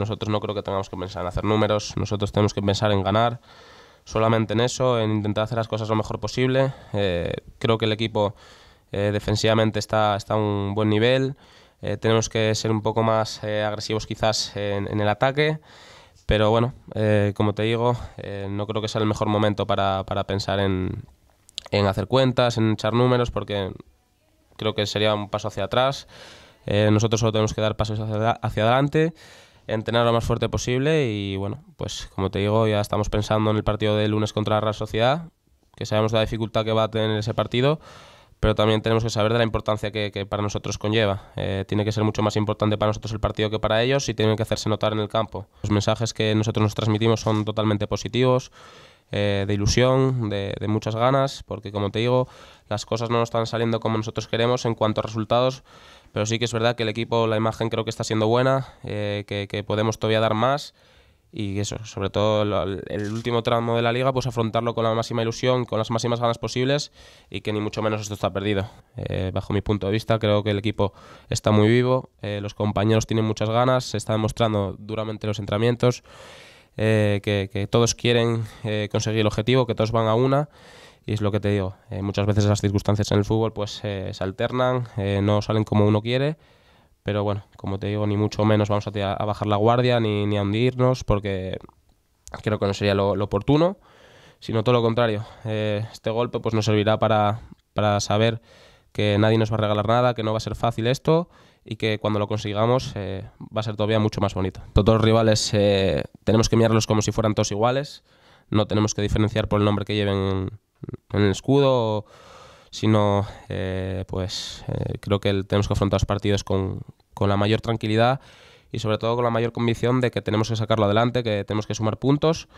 Nosotros no creo que tengamos que pensar en hacer números, nosotros tenemos que pensar en ganar, solamente en eso, en intentar hacer las cosas lo mejor posible. Eh, creo que el equipo eh, defensivamente está, está a un buen nivel, eh, tenemos que ser un poco más agresivos quizás en, el ataque, pero bueno, como te digo, no creo que sea el mejor momento para, pensar en, hacer cuentas, en echar números, porque creo que sería un paso hacia atrás. nosotros solo tenemos que dar pasos hacia, hacia adelante entrenar lo más fuerte posible y bueno, pues como te digo, ya estamos pensando en el partido de lunes contra la Real Sociedad, que sabemos la dificultad que va a tener ese partido, pero también tenemos que saber de la importancia que, para nosotros conlleva. Eh, tiene que ser mucho más importante para nosotros el partido que para ellos y tienen que hacerse notar en el campo. Los mensajes que nosotros nos transmitimos son totalmente positivos, eh, de ilusión, de, de, muchas ganas, porque como te digo, las cosas no nos están saliendo como nosotros queremos en cuanto a resultados pero sí que es verdad que el equipo, la imagen creo que está siendo buena, eh, que, podemos todavía dar más y eso, sobre todo el, último tramo de la liga, pues afrontarlo con la máxima ilusión, con las máximas ganas posibles y que ni mucho menos esto está perdido. Eh, bajo mi punto de vista, creo que el equipo está muy vivo, eh, los compañeros tienen muchas ganas, se está demostrando duramente los entrenamientos, que, que, todos quieren conseguir el objetivo, que todos van a una y es lo que te digo, eh, muchas veces las circunstancias en el fútbol pues eh, se alternan, eh, no salen como uno quiere, pero bueno, como te digo, ni mucho menos vamos a, bajar la guardia ni, ni, a hundirnos porque creo que no sería lo, oportuno, sino todo lo contrario. este golpe pues nos servirá para, saber que nadie nos va a regalar nada, que no va a ser fácil esto y que cuando lo consigamos va a ser todavía mucho más bonito. Todos los rivales tenemos que mirarlos como si fueran todos iguales, no tenemos que diferenciar por el nombre que lleven en el escudo, sino eh, pues eh, creo que tenemos que afrontar los partidos con, la mayor tranquilidad y sobre todo con la mayor convicción de que tenemos que sacarlo adelante, que tenemos que sumar puntos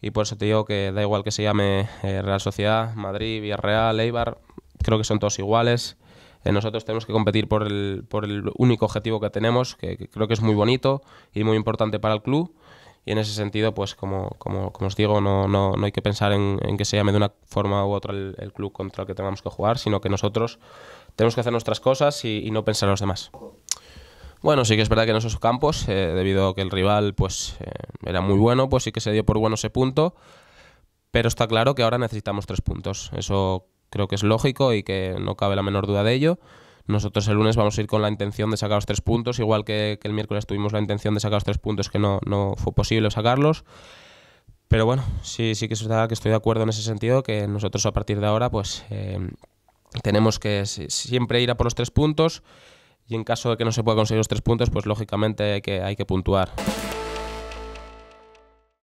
y por eso te digo que da igual que se llame eh, Real Sociedad, Madrid, Villarreal, Eibar, creo que son todos iguales. Nosotros tenemos que competir por el, único objetivo que tenemos, que creo que es muy bonito y muy importante para el club y en ese sentido, pues como, como, os digo, no, hay que pensar en, que se llame de una forma u otra el, club contra el que tengamos que jugar, sino que nosotros tenemos que hacer nuestras cosas y, no pensar en los demás. Bueno, sí que es verdad que en esos campos, eh, debido a que el rival pues eh, era muy bueno, pues sí que se dio por bueno ese punto, pero está claro que ahora necesitamos tres puntos. Eso creo que es lógico y que no cabe la menor duda de ello. Nosotros el lunes vamos a ir con la intención de sacar los tres puntos, igual que, el miércoles tuvimos la intención de sacar los tres puntos que no, fue posible sacarlos. Pero bueno, sí, sí que que estoy de acuerdo en ese sentido, que nosotros a partir de ahora pues eh, tenemos que siempre ir a por los tres puntos y en caso de que no se pueda conseguir los tres puntos, pues lógicamente que, hay que puntuar.